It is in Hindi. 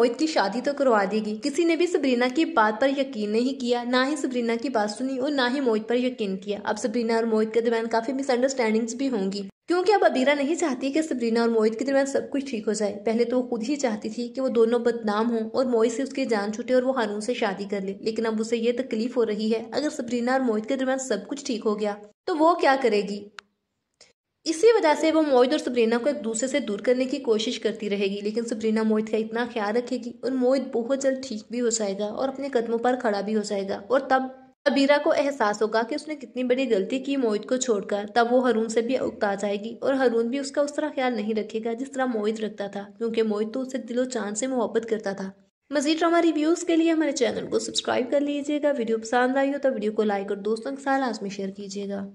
मोहित की शादी तो करवा देगी किसी ने भी सबरीना की बात पर यकीन नहीं किया ना ही सबरीना की बात सुनी और ना ही मोहित पर यकीन किया अब सबरीना और मोहित के दरमियान काफी मिसअंडरस्टैंडिंग्स भी होंगी क्योंकि अब अबीरा नहीं चाहती कि सबरीना और मोहित के दरमियान सब कुछ ठीक हो जाए पहले तो वो खुद ही चाहती थी कि वो दोनों बदनाम हों और मोहित से उसकी जान छूटे और वो हारून से शादी कर ले। लेकिन अब उसे ये तकलीफ हो रही है अगर सबरीना और मोहित के दरमियान सब कुछ ठीक हो गया तो वो क्या करेगी इसी वजह से वो मोहित और सबरीना को एक दूसरे से दूर करने की कोशिश करती रहेगी लेकिन सबरीना मोहित का इतना ख्याल रखेगी और मोहित बहुत जल्द ठीक भी हो जाएगा और अपने कदमों पर खड़ा भी हो जाएगा और तब अबीरा को एहसास होगा कि उसने कितनी बड़ी गलती की मोहित को छोड़कर तब वो हरून से भी उगता जाएगी और हरून भी उसका उस तरह ख्याल नहीं रखेगा जिस तरह मोहित रखता था क्योंकि मोहित तो उसे दिलो चांद से मोहब्बत करता था मजीद ड्रामा रिव्यूज़ के लिए हमारे चैनल को सब्सक्राइब कर लीजिएगा वीडियो पसंद आई हो तो वीडियो को लाइक और दोस्तों के साथ लाजमी शेयर कीजिएगा